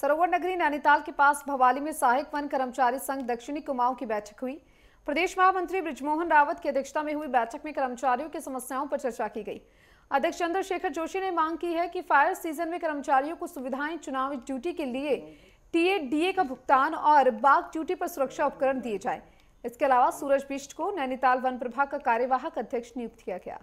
सरोवर नगरी नैनीताल के पास भवाली में सहायक वन कर्मचारी संघ दक्षिणी कुमाऊं की बैठक हुई प्रदेश महामंत्री ब्रिजमोहन रावत की अध्यक्षता में हुई बैठक में कर्मचारियों की समस्याओं पर चर्चा की गई अध्यक्ष चंद्रशेखर जोशी ने मांग की है कि फायर सीजन में कर्मचारियों को सुविधाएं चुनावी ड्यूटी के लिए टीए ए का भुगतान और बाघ ड्यूटी पर सुरक्षा उपकरण दिए जाए इसके अलावा सूरज बिष्ट को नैनीताल वन प्रभाग का कार्यवाहक अध्यक्ष नियुक्त किया गया